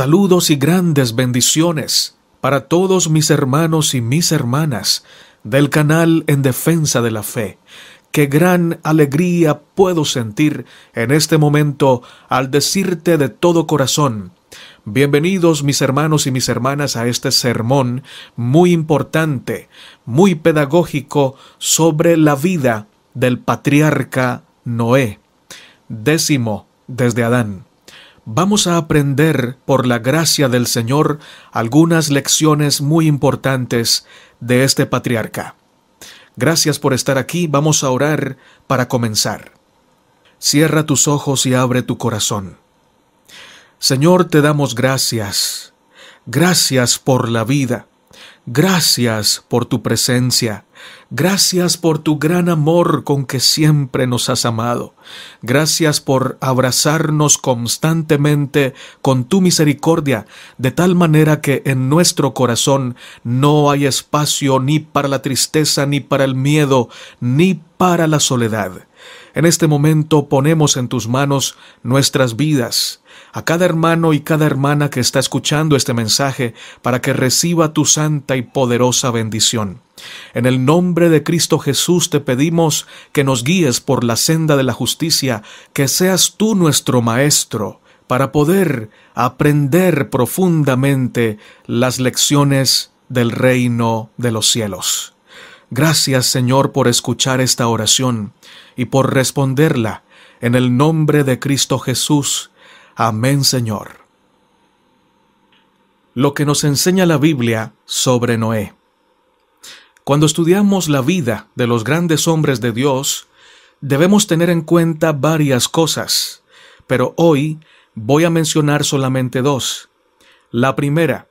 Saludos y grandes bendiciones para todos mis hermanos y mis hermanas del canal En Defensa de la Fe. Qué gran alegría puedo sentir en este momento al decirte de todo corazón, Bienvenidos mis hermanos y mis hermanas a este sermón muy importante, muy pedagógico sobre la vida del patriarca Noé, décimo desde Adán vamos a aprender, por la gracia del Señor, algunas lecciones muy importantes de este patriarca. Gracias por estar aquí, vamos a orar para comenzar. Cierra tus ojos y abre tu corazón. Señor, te damos gracias. Gracias por la vida. Gracias por tu presencia. Gracias por tu gran amor con que siempre nos has amado. Gracias por abrazarnos constantemente con tu misericordia, de tal manera que en nuestro corazón no hay espacio ni para la tristeza, ni para el miedo, ni para la soledad. En este momento ponemos en tus manos nuestras vidas, a cada hermano y cada hermana que está escuchando este mensaje para que reciba tu santa y poderosa bendición. En el nombre de Cristo Jesús te pedimos que nos guíes por la senda de la justicia, que seas tú nuestro Maestro, para poder aprender profundamente las lecciones del reino de los cielos. Gracias Señor por escuchar esta oración y por responderla. En el nombre de Cristo Jesús, Amén, Señor. Lo que nos enseña la Biblia sobre Noé. Cuando estudiamos la vida de los grandes hombres de Dios, debemos tener en cuenta varias cosas, pero hoy voy a mencionar solamente dos. La primera,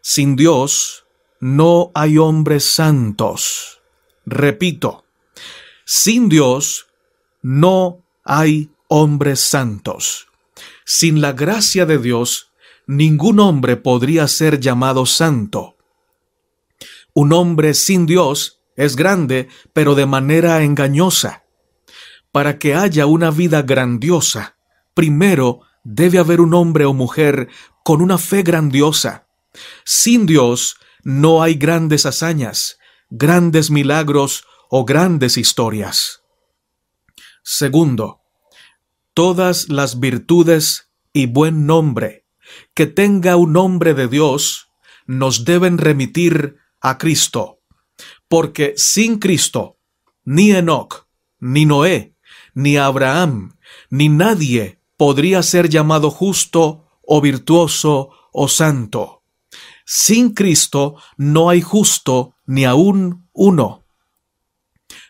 sin Dios no hay hombres santos. Repito, sin Dios no hay hombres santos. Sin la gracia de Dios, ningún hombre podría ser llamado santo. Un hombre sin Dios es grande, pero de manera engañosa. Para que haya una vida grandiosa, primero debe haber un hombre o mujer con una fe grandiosa. Sin Dios no hay grandes hazañas, grandes milagros o grandes historias. Segundo, todas las virtudes y buen nombre que tenga un hombre de Dios nos deben remitir a Cristo, porque sin Cristo ni Enoch, ni Noé, ni Abraham, ni nadie podría ser llamado justo o virtuoso o santo. Sin Cristo no hay justo ni aún uno.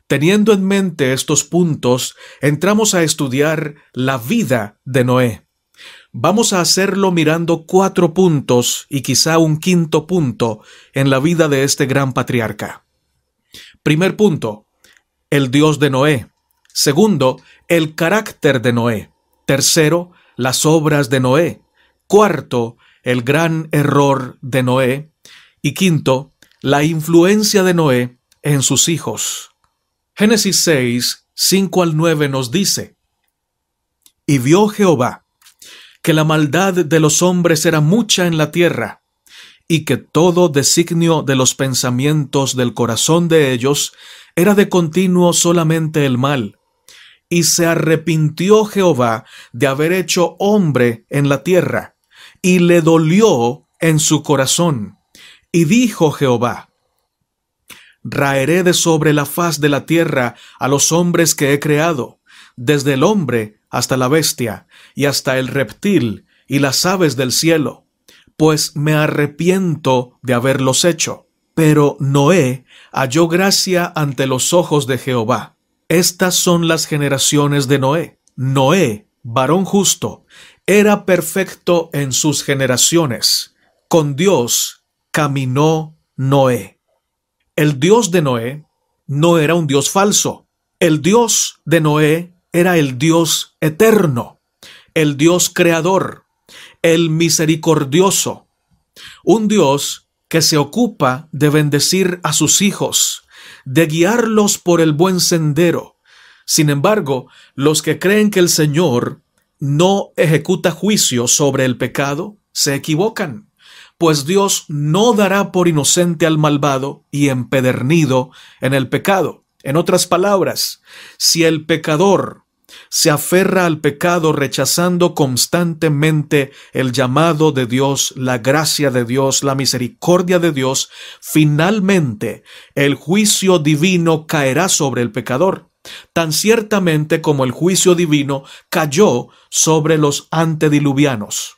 Teniendo en mente estos puntos, entramos a estudiar la vida de Noé. Vamos a hacerlo mirando cuatro puntos y quizá un quinto punto en la vida de este gran patriarca. Primer punto, el Dios de Noé. Segundo, el carácter de Noé. Tercero, las obras de Noé. Cuarto, el gran error de Noé. Y quinto, la influencia de Noé en sus hijos. Génesis 6, 5 al 9 nos dice, Y vio Jehová que la maldad de los hombres era mucha en la tierra, y que todo designio de los pensamientos del corazón de ellos era de continuo solamente el mal. Y se arrepintió Jehová de haber hecho hombre en la tierra, y le dolió en su corazón. Y dijo Jehová, raeré de sobre la faz de la tierra a los hombres que he creado, desde el hombre hasta la bestia, y hasta el reptil, y las aves del cielo, pues me arrepiento de haberlos hecho. Pero Noé halló gracia ante los ojos de Jehová. Estas son las generaciones de Noé. Noé, varón justo, era perfecto en sus generaciones. Con Dios caminó Noé. El Dios de Noé no era un Dios falso. El Dios de Noé era el Dios eterno, el Dios creador, el misericordioso, un Dios que se ocupa de bendecir a sus hijos, de guiarlos por el buen sendero. Sin embargo, los que creen que el Señor no ejecuta juicio sobre el pecado, se equivocan pues Dios no dará por inocente al malvado y empedernido en el pecado. En otras palabras, si el pecador se aferra al pecado rechazando constantemente el llamado de Dios, la gracia de Dios, la misericordia de Dios, finalmente el juicio divino caerá sobre el pecador, tan ciertamente como el juicio divino cayó sobre los antediluvianos.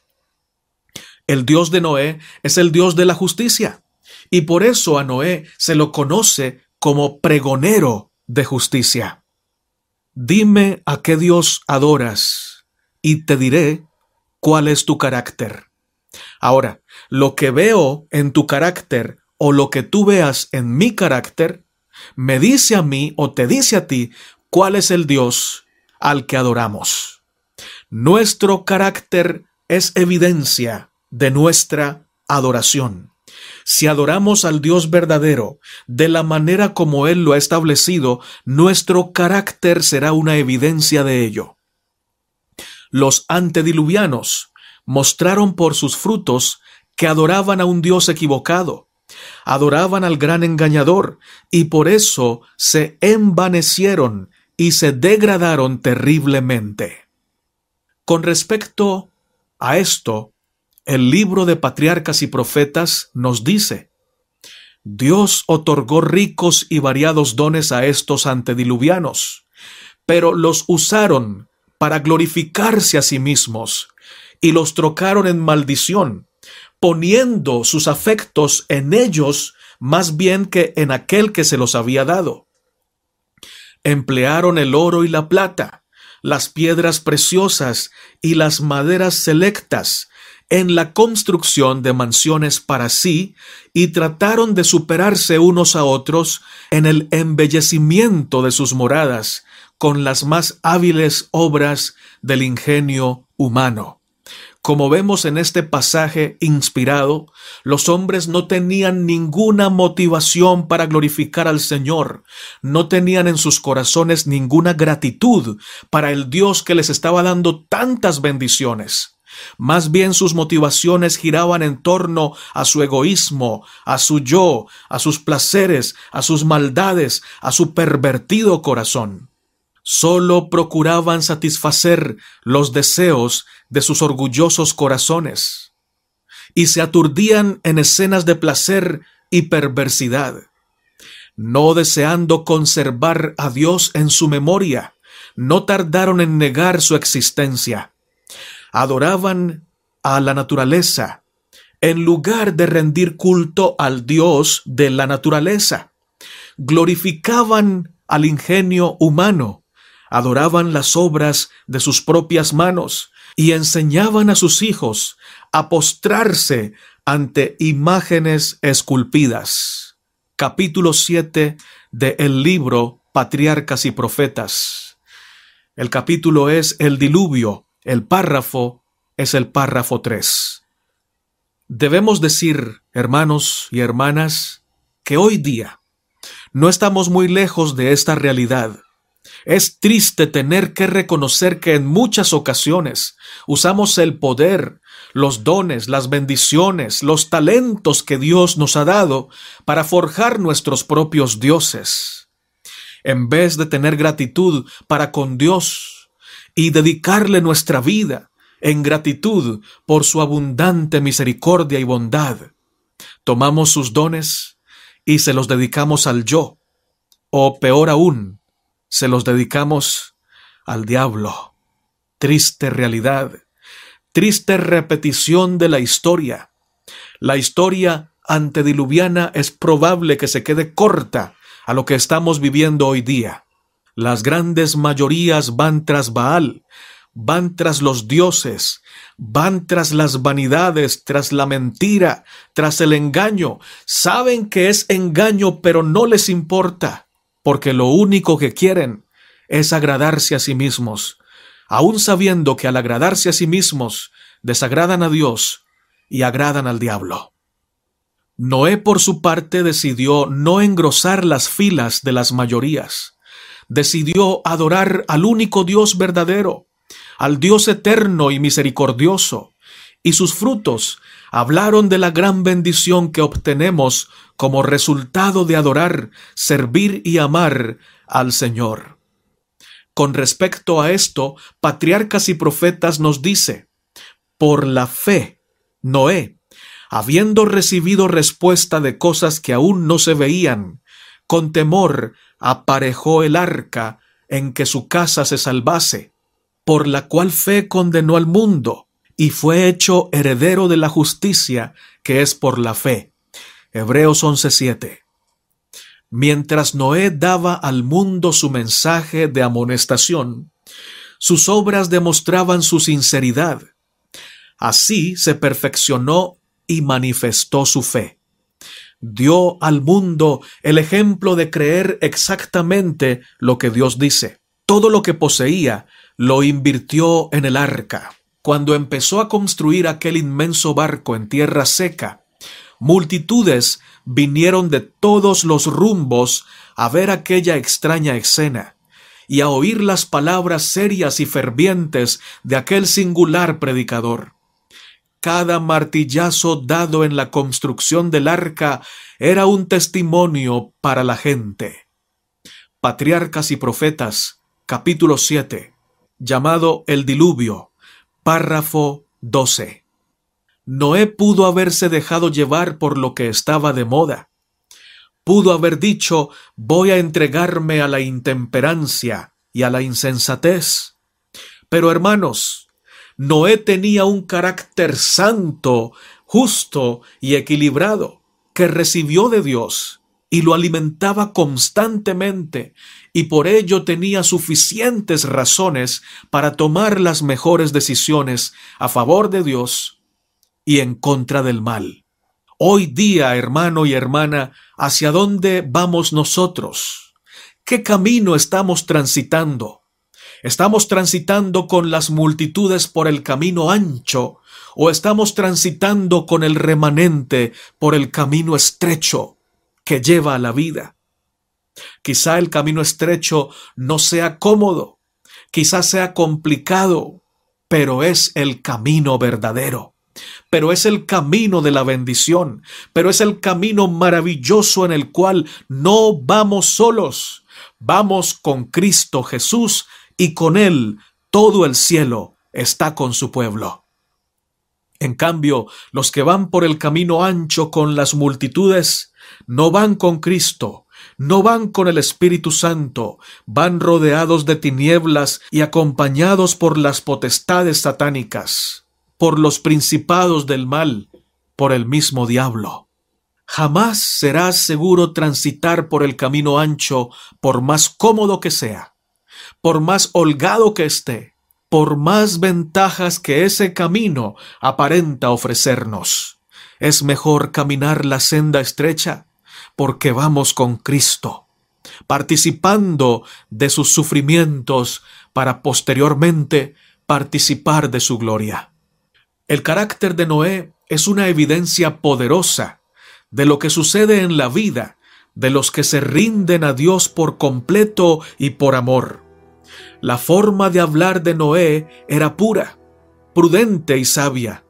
El Dios de Noé es el Dios de la justicia. Y por eso a Noé se lo conoce como pregonero de justicia. Dime a qué Dios adoras y te diré cuál es tu carácter. Ahora, lo que veo en tu carácter o lo que tú veas en mi carácter, me dice a mí o te dice a ti cuál es el Dios al que adoramos. Nuestro carácter es evidencia de nuestra adoración. Si adoramos al Dios verdadero de la manera como Él lo ha establecido, nuestro carácter será una evidencia de ello. Los antediluvianos mostraron por sus frutos que adoraban a un Dios equivocado, adoraban al gran engañador, y por eso se envanecieron y se degradaron terriblemente. Con respecto a esto, el libro de patriarcas y profetas nos dice, Dios otorgó ricos y variados dones a estos antediluvianos, pero los usaron para glorificarse a sí mismos y los trocaron en maldición, poniendo sus afectos en ellos más bien que en aquel que se los había dado. Emplearon el oro y la plata, las piedras preciosas y las maderas selectas en la construcción de mansiones para sí y trataron de superarse unos a otros en el embellecimiento de sus moradas con las más hábiles obras del ingenio humano. Como vemos en este pasaje inspirado, los hombres no tenían ninguna motivación para glorificar al Señor, no tenían en sus corazones ninguna gratitud para el Dios que les estaba dando tantas bendiciones. Más bien sus motivaciones giraban en torno a su egoísmo, a su yo, a sus placeres, a sus maldades, a su pervertido corazón. Solo procuraban satisfacer los deseos de sus orgullosos corazones y se aturdían en escenas de placer y perversidad, no deseando conservar a Dios en su memoria, no tardaron en negar su existencia adoraban a la naturaleza en lugar de rendir culto al Dios de la naturaleza. Glorificaban al ingenio humano, adoraban las obras de sus propias manos y enseñaban a sus hijos a postrarse ante imágenes esculpidas. Capítulo 7 de libro Patriarcas y Profetas. El capítulo es El diluvio el párrafo es el párrafo 3. Debemos decir, hermanos y hermanas, que hoy día no estamos muy lejos de esta realidad. Es triste tener que reconocer que en muchas ocasiones usamos el poder, los dones, las bendiciones, los talentos que Dios nos ha dado para forjar nuestros propios dioses. En vez de tener gratitud para con Dios, y dedicarle nuestra vida en gratitud por su abundante misericordia y bondad. Tomamos sus dones y se los dedicamos al yo, o peor aún, se los dedicamos al diablo. Triste realidad, triste repetición de la historia. La historia antediluviana es probable que se quede corta a lo que estamos viviendo hoy día. Las grandes mayorías van tras Baal, van tras los dioses, van tras las vanidades, tras la mentira, tras el engaño. Saben que es engaño, pero no les importa, porque lo único que quieren es agradarse a sí mismos, aun sabiendo que al agradarse a sí mismos desagradan a Dios y agradan al diablo. Noé por su parte decidió no engrosar las filas de las mayorías decidió adorar al único Dios verdadero, al Dios eterno y misericordioso, y sus frutos hablaron de la gran bendición que obtenemos como resultado de adorar, servir y amar al Señor. Con respecto a esto, patriarcas y profetas nos dice, por la fe, Noé, habiendo recibido respuesta de cosas que aún no se veían, con temor aparejó el arca en que su casa se salvase, por la cual fe condenó al mundo y fue hecho heredero de la justicia que es por la fe. Hebreos 11:7. Mientras Noé daba al mundo su mensaje de amonestación, sus obras demostraban su sinceridad. Así se perfeccionó y manifestó su fe dio al mundo el ejemplo de creer exactamente lo que Dios dice. Todo lo que poseía lo invirtió en el arca. Cuando empezó a construir aquel inmenso barco en tierra seca, multitudes vinieron de todos los rumbos a ver aquella extraña escena y a oír las palabras serias y fervientes de aquel singular predicador. Cada martillazo dado en la construcción del arca era un testimonio para la gente. Patriarcas y Profetas, capítulo 7, llamado El Diluvio, párrafo 12. Noé pudo haberse dejado llevar por lo que estaba de moda. Pudo haber dicho, voy a entregarme a la intemperancia y a la insensatez. Pero hermanos, Noé tenía un carácter santo, justo y equilibrado que recibió de Dios y lo alimentaba constantemente y por ello tenía suficientes razones para tomar las mejores decisiones a favor de Dios y en contra del mal. Hoy día, hermano y hermana, ¿hacia dónde vamos nosotros? ¿Qué camino estamos transitando? ¿Estamos transitando con las multitudes por el camino ancho o estamos transitando con el remanente por el camino estrecho que lleva a la vida? Quizá el camino estrecho no sea cómodo, quizá sea complicado, pero es el camino verdadero. Pero es el camino de la bendición, pero es el camino maravilloso en el cual no vamos solos, vamos con Cristo Jesús y con él todo el cielo está con su pueblo. En cambio, los que van por el camino ancho con las multitudes, no van con Cristo, no van con el Espíritu Santo, van rodeados de tinieblas y acompañados por las potestades satánicas, por los principados del mal, por el mismo diablo. Jamás será seguro transitar por el camino ancho, por más cómodo que sea por más holgado que esté, por más ventajas que ese camino aparenta ofrecernos. Es mejor caminar la senda estrecha porque vamos con Cristo, participando de sus sufrimientos para posteriormente participar de su gloria. El carácter de Noé es una evidencia poderosa de lo que sucede en la vida de los que se rinden a Dios por completo y por amor. La forma de hablar de Noé era pura, prudente y sabia.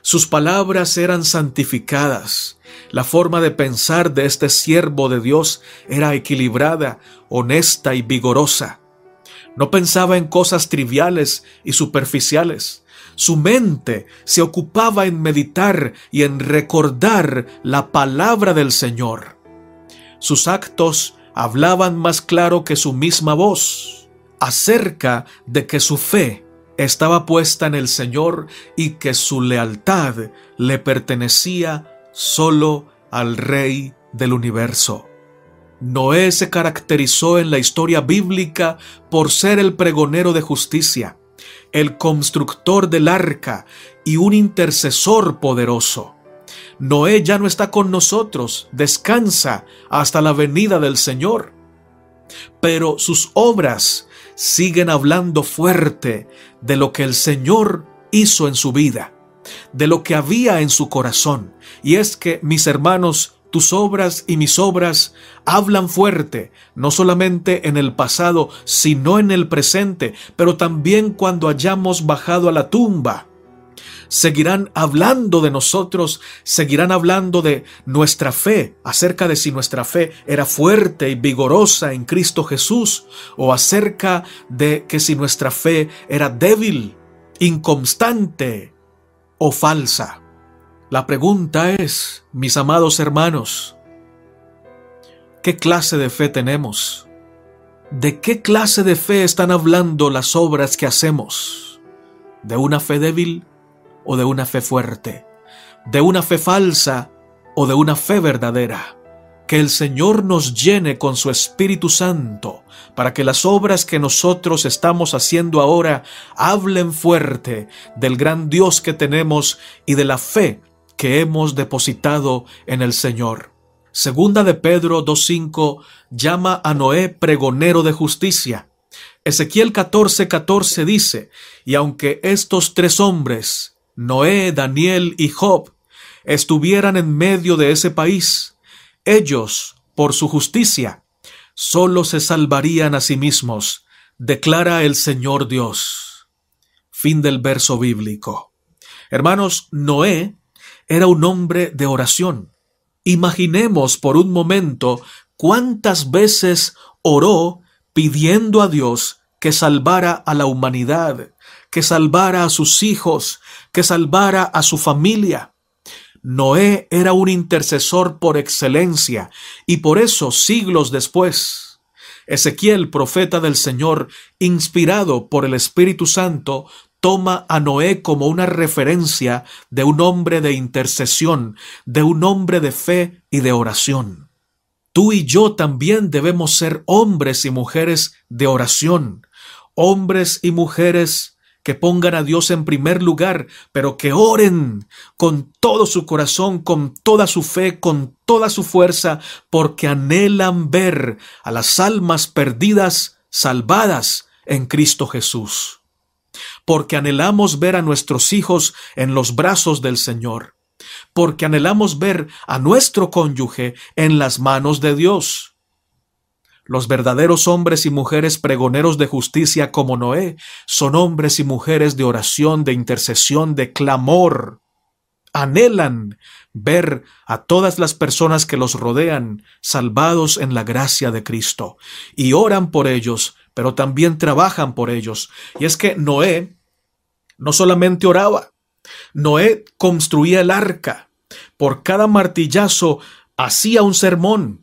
Sus palabras eran santificadas. La forma de pensar de este siervo de Dios era equilibrada, honesta y vigorosa. No pensaba en cosas triviales y superficiales. Su mente se ocupaba en meditar y en recordar la palabra del Señor. Sus actos hablaban más claro que su misma voz acerca de que su fe estaba puesta en el Señor y que su lealtad le pertenecía solo al Rey del universo. Noé se caracterizó en la historia bíblica por ser el pregonero de justicia, el constructor del arca y un intercesor poderoso. Noé ya no está con nosotros, descansa hasta la venida del Señor. Pero sus obras siguen hablando fuerte de lo que el Señor hizo en su vida, de lo que había en su corazón. Y es que, mis hermanos, tus obras y mis obras hablan fuerte, no solamente en el pasado, sino en el presente, pero también cuando hayamos bajado a la tumba seguirán hablando de nosotros, seguirán hablando de nuestra fe, acerca de si nuestra fe era fuerte y vigorosa en Cristo Jesús, o acerca de que si nuestra fe era débil, inconstante o falsa. La pregunta es, mis amados hermanos, ¿qué clase de fe tenemos? ¿De qué clase de fe están hablando las obras que hacemos? ¿De una fe débil? o de una fe fuerte, de una fe falsa o de una fe verdadera. Que el Señor nos llene con su Espíritu Santo, para que las obras que nosotros estamos haciendo ahora hablen fuerte del gran Dios que tenemos y de la fe que hemos depositado en el Señor. Segunda de Pedro 2.5 llama a Noé pregonero de justicia. Ezequiel 14:14 dice, y aunque estos tres hombres, Noé, Daniel y Job estuvieran en medio de ese país, ellos, por su justicia, solo se salvarían a sí mismos, declara el Señor Dios. Fin del verso bíblico. Hermanos, Noé era un hombre de oración. Imaginemos por un momento cuántas veces oró pidiendo a Dios que salvara a la humanidad que salvara a sus hijos, que salvara a su familia. Noé era un intercesor por excelencia y por eso siglos después, Ezequiel, profeta del Señor, inspirado por el Espíritu Santo, toma a Noé como una referencia de un hombre de intercesión, de un hombre de fe y de oración. Tú y yo también debemos ser hombres y mujeres de oración, hombres y mujeres que pongan a Dios en primer lugar, pero que oren con todo su corazón, con toda su fe, con toda su fuerza, porque anhelan ver a las almas perdidas salvadas en Cristo Jesús. Porque anhelamos ver a nuestros hijos en los brazos del Señor. Porque anhelamos ver a nuestro cónyuge en las manos de Dios los verdaderos hombres y mujeres pregoneros de justicia como Noé son hombres y mujeres de oración, de intercesión, de clamor. Anhelan ver a todas las personas que los rodean salvados en la gracia de Cristo y oran por ellos, pero también trabajan por ellos. Y es que Noé no solamente oraba, Noé construía el arca. Por cada martillazo hacía un sermón,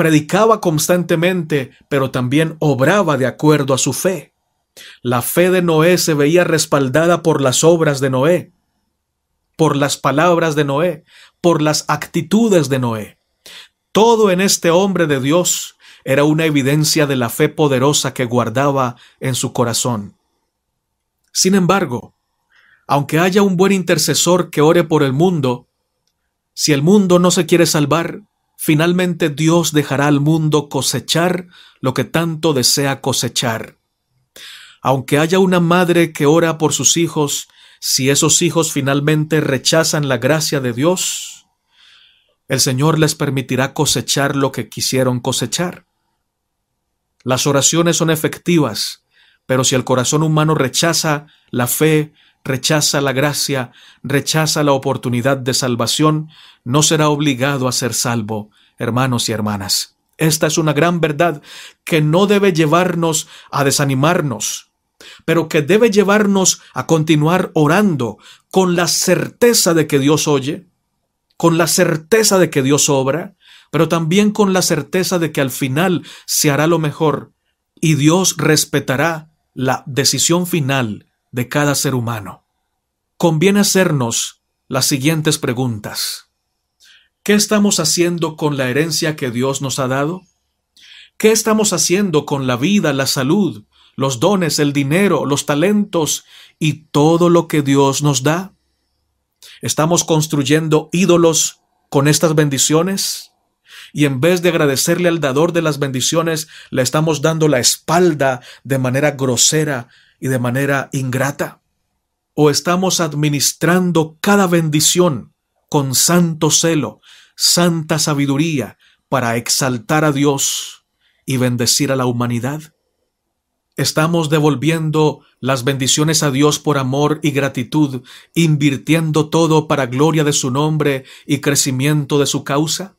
predicaba constantemente, pero también obraba de acuerdo a su fe. La fe de Noé se veía respaldada por las obras de Noé, por las palabras de Noé, por las actitudes de Noé. Todo en este hombre de Dios era una evidencia de la fe poderosa que guardaba en su corazón. Sin embargo, aunque haya un buen intercesor que ore por el mundo, si el mundo no se quiere salvar, finalmente Dios dejará al mundo cosechar lo que tanto desea cosechar. Aunque haya una madre que ora por sus hijos, si esos hijos finalmente rechazan la gracia de Dios, el Señor les permitirá cosechar lo que quisieron cosechar. Las oraciones son efectivas, pero si el corazón humano rechaza la fe, rechaza la gracia, rechaza la oportunidad de salvación, no será obligado a ser salvo, hermanos y hermanas. Esta es una gran verdad que no debe llevarnos a desanimarnos, pero que debe llevarnos a continuar orando con la certeza de que Dios oye, con la certeza de que Dios obra, pero también con la certeza de que al final se hará lo mejor y Dios respetará la decisión final de cada ser humano. Conviene hacernos las siguientes preguntas. ¿Qué estamos haciendo con la herencia que Dios nos ha dado? ¿Qué estamos haciendo con la vida, la salud, los dones, el dinero, los talentos y todo lo que Dios nos da? ¿Estamos construyendo ídolos con estas bendiciones? Y en vez de agradecerle al dador de las bendiciones, le estamos dando la espalda de manera grosera y de manera ingrata? ¿O estamos administrando cada bendición con santo celo, santa sabiduría para exaltar a Dios y bendecir a la humanidad? ¿Estamos devolviendo las bendiciones a Dios por amor y gratitud, invirtiendo todo para gloria de su nombre y crecimiento de su causa?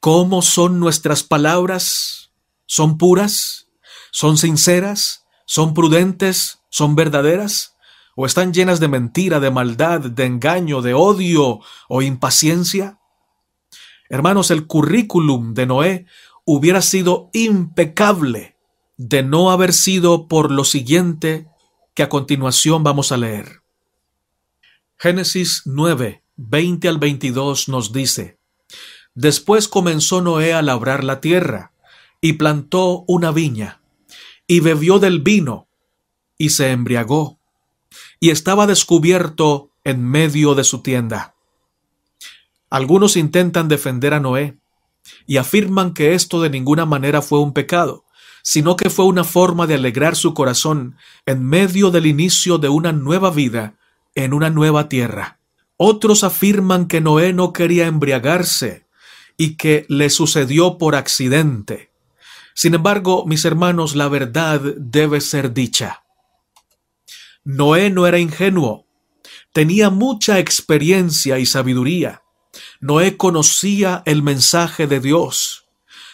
¿Cómo son nuestras palabras? ¿Son puras? ¿Son sinceras? ¿Son prudentes? ¿Son verdaderas? ¿O están llenas de mentira, de maldad, de engaño, de odio o impaciencia? Hermanos, el currículum de Noé hubiera sido impecable de no haber sido por lo siguiente que a continuación vamos a leer. Génesis 9, 20 al 22 nos dice, Después comenzó Noé a labrar la tierra y plantó una viña y bebió del vino y se embriagó y estaba descubierto en medio de su tienda. Algunos intentan defender a Noé y afirman que esto de ninguna manera fue un pecado, sino que fue una forma de alegrar su corazón en medio del inicio de una nueva vida en una nueva tierra. Otros afirman que Noé no quería embriagarse y que le sucedió por accidente. Sin embargo, mis hermanos, la verdad debe ser dicha. Noé no era ingenuo, tenía mucha experiencia y sabiduría. Noé conocía el mensaje de Dios.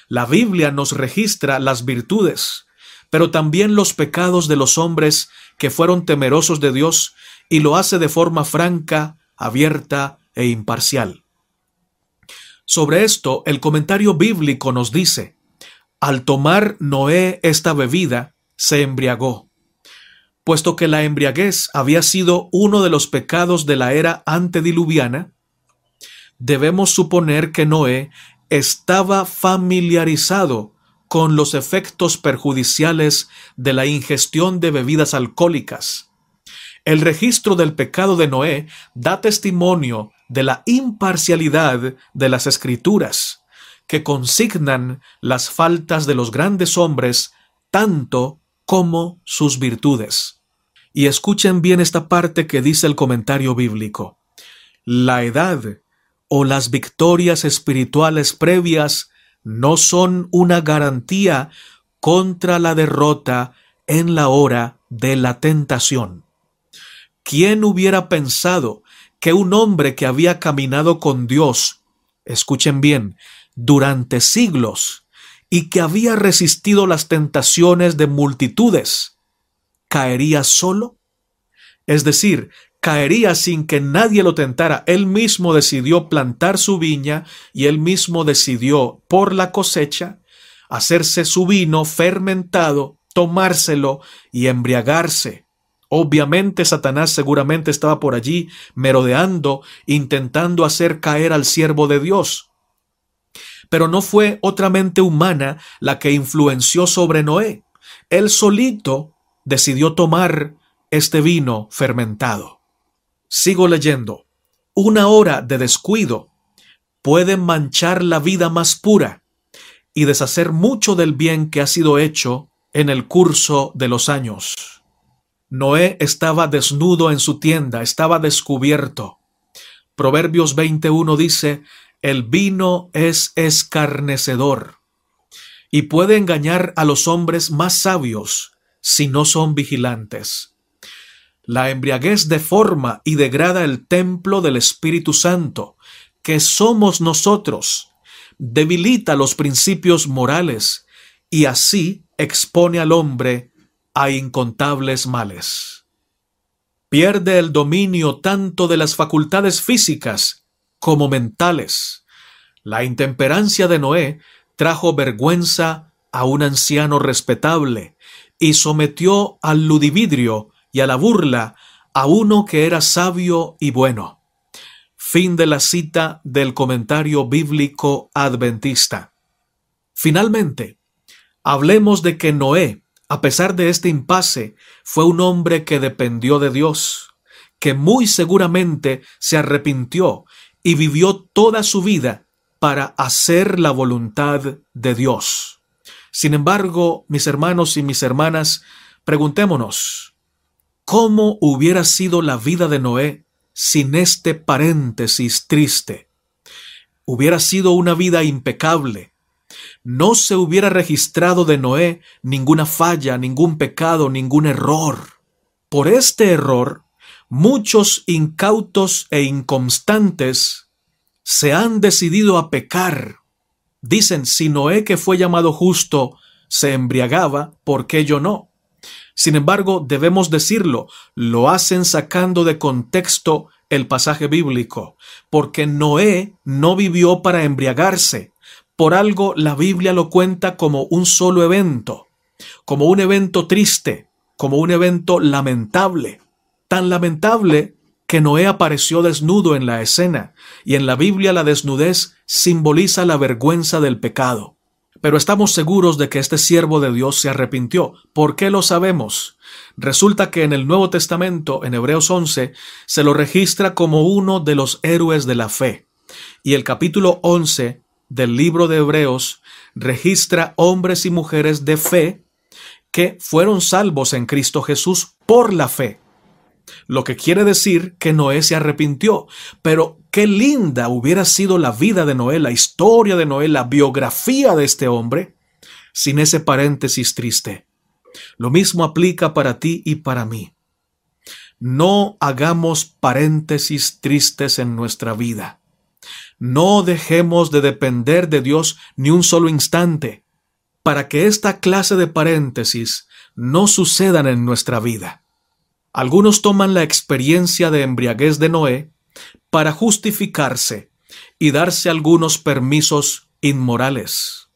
La Biblia nos registra las virtudes, pero también los pecados de los hombres que fueron temerosos de Dios y lo hace de forma franca, abierta e imparcial. Sobre esto, el comentario bíblico nos dice, al tomar Noé esta bebida, se embriagó. Puesto que la embriaguez había sido uno de los pecados de la era antediluviana, debemos suponer que Noé estaba familiarizado con los efectos perjudiciales de la ingestión de bebidas alcohólicas. El registro del pecado de Noé da testimonio de la imparcialidad de las escrituras que consignan las faltas de los grandes hombres tanto como sus virtudes. Y escuchen bien esta parte que dice el comentario bíblico. La edad o las victorias espirituales previas no son una garantía contra la derrota en la hora de la tentación. ¿Quién hubiera pensado que un hombre que había caminado con Dios, escuchen bien, durante siglos y que había resistido las tentaciones de multitudes, ¿caería solo? Es decir, caería sin que nadie lo tentara. Él mismo decidió plantar su viña y él mismo decidió por la cosecha hacerse su vino fermentado, tomárselo y embriagarse. Obviamente Satanás seguramente estaba por allí merodeando, intentando hacer caer al siervo de Dios. Pero no fue otra mente humana la que influenció sobre Noé. Él solito decidió tomar este vino fermentado. Sigo leyendo. Una hora de descuido puede manchar la vida más pura y deshacer mucho del bien que ha sido hecho en el curso de los años. Noé estaba desnudo en su tienda, estaba descubierto. Proverbios 21 dice, el vino es escarnecedor y puede engañar a los hombres más sabios si no son vigilantes. La embriaguez deforma y degrada el templo del Espíritu Santo, que somos nosotros, debilita los principios morales y así expone al hombre a incontables males. Pierde el dominio tanto de las facultades físicas como mentales. La intemperancia de Noé trajo vergüenza a un anciano respetable y sometió al ludividrio y a la burla a uno que era sabio y bueno. Fin de la cita del comentario bíblico adventista. Finalmente, hablemos de que Noé, a pesar de este impasse, fue un hombre que dependió de Dios, que muy seguramente se arrepintió y vivió toda su vida para hacer la voluntad de Dios. Sin embargo, mis hermanos y mis hermanas, preguntémonos, ¿cómo hubiera sido la vida de Noé sin este paréntesis triste? Hubiera sido una vida impecable, no se hubiera registrado de Noé ninguna falla, ningún pecado, ningún error. Por este error, muchos incautos e inconstantes se han decidido a pecar. Dicen, si Noé que fue llamado justo se embriagaba, ¿por qué yo no? Sin embargo, debemos decirlo, lo hacen sacando de contexto el pasaje bíblico, porque Noé no vivió para embriagarse. Por algo la Biblia lo cuenta como un solo evento, como un evento triste, como un evento lamentable. Tan lamentable que Noé apareció desnudo en la escena, y en la Biblia la desnudez simboliza la vergüenza del pecado. Pero estamos seguros de que este siervo de Dios se arrepintió. ¿Por qué lo sabemos? Resulta que en el Nuevo Testamento, en Hebreos 11, se lo registra como uno de los héroes de la fe. Y el capítulo 11 del libro de Hebreos registra hombres y mujeres de fe que fueron salvos en Cristo Jesús por la fe. Lo que quiere decir que Noé se arrepintió. Pero qué linda hubiera sido la vida de Noé, la historia de Noé, la biografía de este hombre, sin ese paréntesis triste. Lo mismo aplica para ti y para mí. No hagamos paréntesis tristes en nuestra vida. No dejemos de depender de Dios ni un solo instante para que esta clase de paréntesis no sucedan en nuestra vida. Algunos toman la experiencia de embriaguez de Noé para justificarse y darse algunos permisos inmorales.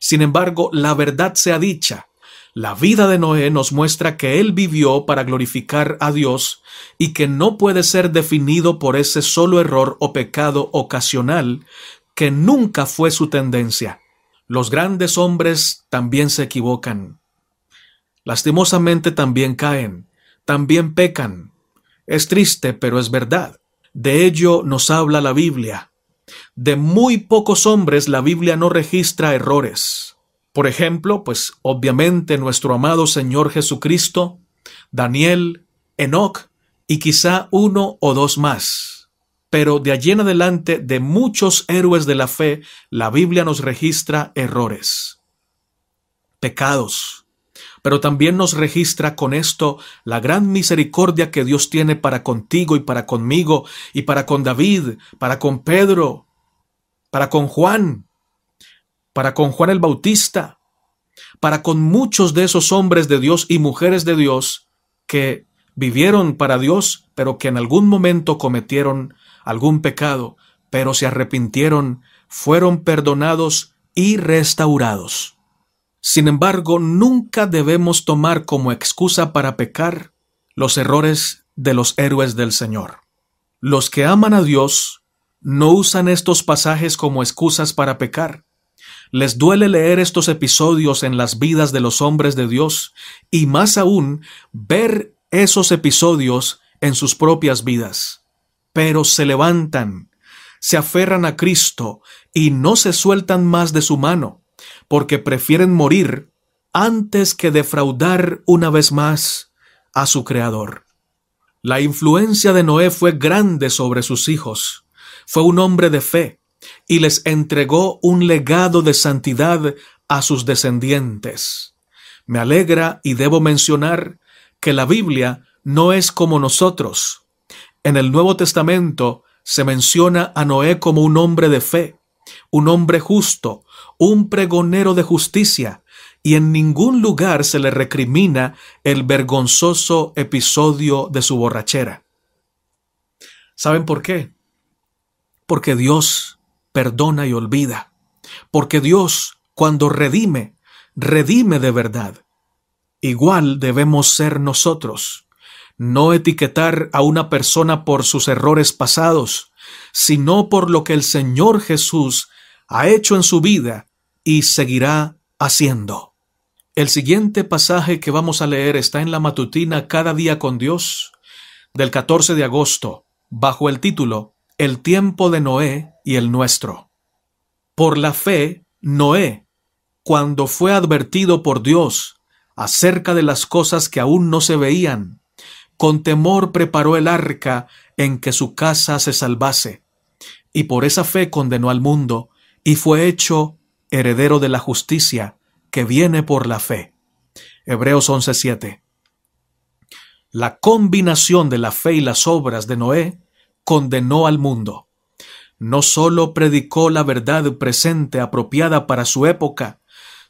Sin embargo, la verdad sea dicha, la vida de Noé nos muestra que él vivió para glorificar a Dios y que no puede ser definido por ese solo error o pecado ocasional que nunca fue su tendencia. Los grandes hombres también se equivocan. Lastimosamente también caen también pecan. Es triste, pero es verdad. De ello nos habla la Biblia. De muy pocos hombres la Biblia no registra errores. Por ejemplo, pues obviamente nuestro amado Señor Jesucristo, Daniel, Enoc y quizá uno o dos más. Pero de allí en adelante, de muchos héroes de la fe, la Biblia nos registra errores, pecados, pero también nos registra con esto la gran misericordia que Dios tiene para contigo y para conmigo y para con David, para con Pedro, para con Juan, para con Juan el Bautista, para con muchos de esos hombres de Dios y mujeres de Dios que vivieron para Dios, pero que en algún momento cometieron algún pecado, pero se arrepintieron, fueron perdonados y restaurados. Sin embargo, nunca debemos tomar como excusa para pecar los errores de los héroes del Señor. Los que aman a Dios no usan estos pasajes como excusas para pecar. Les duele leer estos episodios en las vidas de los hombres de Dios y más aún ver esos episodios en sus propias vidas. Pero se levantan, se aferran a Cristo y no se sueltan más de su mano porque prefieren morir antes que defraudar una vez más a su Creador. La influencia de Noé fue grande sobre sus hijos. Fue un hombre de fe y les entregó un legado de santidad a sus descendientes. Me alegra y debo mencionar que la Biblia no es como nosotros. En el Nuevo Testamento se menciona a Noé como un hombre de fe, un hombre justo, un pregonero de justicia, y en ningún lugar se le recrimina el vergonzoso episodio de su borrachera. ¿Saben por qué? Porque Dios perdona y olvida. Porque Dios, cuando redime, redime de verdad. Igual debemos ser nosotros. No etiquetar a una persona por sus errores pasados, sino por lo que el Señor Jesús ha hecho en su vida y seguirá haciendo. El siguiente pasaje que vamos a leer está en la matutina Cada día con Dios del 14 de agosto, bajo el título El tiempo de Noé y el nuestro. Por la fe, Noé, cuando fue advertido por Dios acerca de las cosas que aún no se veían, con temor preparó el arca en que su casa se salvase, y por esa fe condenó al mundo, y fue hecho heredero de la justicia que viene por la fe. Hebreos 11:7. La combinación de la fe y las obras de Noé condenó al mundo. No sólo predicó la verdad presente apropiada para su época,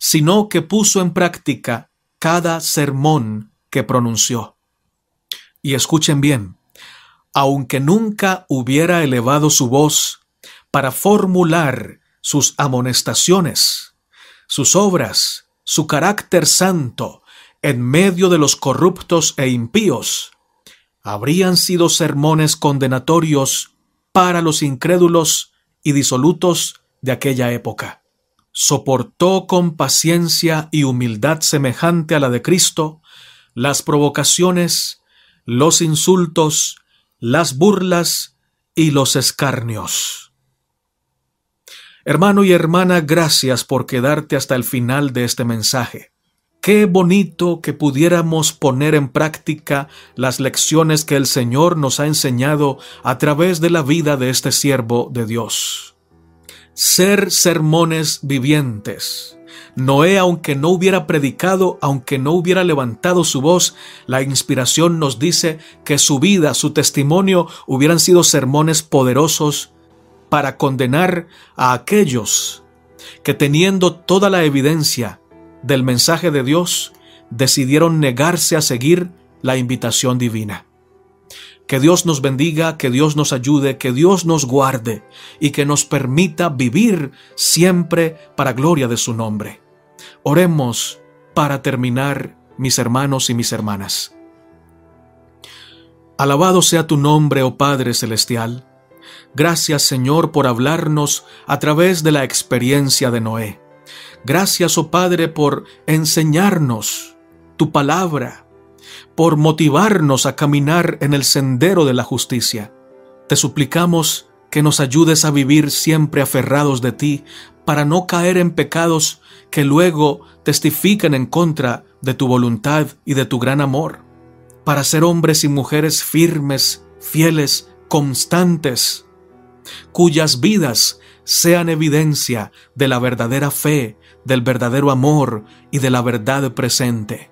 sino que puso en práctica cada sermón que pronunció. Y escuchen bien, aunque nunca hubiera elevado su voz para formular sus amonestaciones, sus obras, su carácter santo en medio de los corruptos e impíos, habrían sido sermones condenatorios para los incrédulos y disolutos de aquella época. Soportó con paciencia y humildad semejante a la de Cristo las provocaciones, los insultos, las burlas y los escarnios. Hermano y hermana, gracias por quedarte hasta el final de este mensaje. Qué bonito que pudiéramos poner en práctica las lecciones que el Señor nos ha enseñado a través de la vida de este siervo de Dios. Ser sermones vivientes. Noé, aunque no hubiera predicado, aunque no hubiera levantado su voz, la inspiración nos dice que su vida, su testimonio, hubieran sido sermones poderosos para condenar a aquellos que teniendo toda la evidencia del mensaje de Dios, decidieron negarse a seguir la invitación divina. Que Dios nos bendiga, que Dios nos ayude, que Dios nos guarde y que nos permita vivir siempre para gloria de su nombre. Oremos para terminar, mis hermanos y mis hermanas. Alabado sea tu nombre, oh Padre Celestial Gracias Señor por hablarnos a través de la experiencia de Noé. Gracias, oh Padre, por enseñarnos tu palabra, por motivarnos a caminar en el sendero de la justicia. Te suplicamos que nos ayudes a vivir siempre aferrados de ti, para no caer en pecados que luego testifiquen en contra de tu voluntad y de tu gran amor, para ser hombres y mujeres firmes, fieles, constantes, cuyas vidas sean evidencia de la verdadera fe, del verdadero amor y de la verdad presente.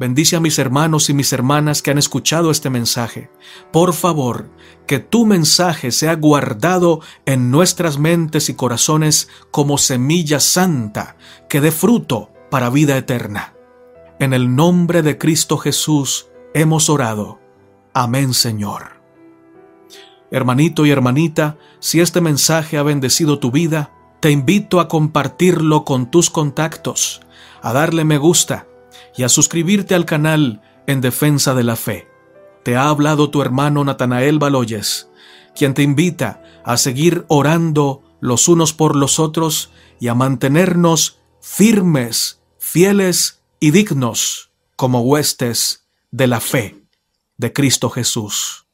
Bendice a mis hermanos y mis hermanas que han escuchado este mensaje. Por favor, que tu mensaje sea guardado en nuestras mentes y corazones como semilla santa que dé fruto para vida eterna. En el nombre de Cristo Jesús hemos orado. Amén Señor. Hermanito y hermanita, si este mensaje ha bendecido tu vida, te invito a compartirlo con tus contactos, a darle me gusta y a suscribirte al canal en defensa de la fe. Te ha hablado tu hermano Natanael Baloyes, quien te invita a seguir orando los unos por los otros y a mantenernos firmes, fieles y dignos como huestes de la fe de Cristo Jesús.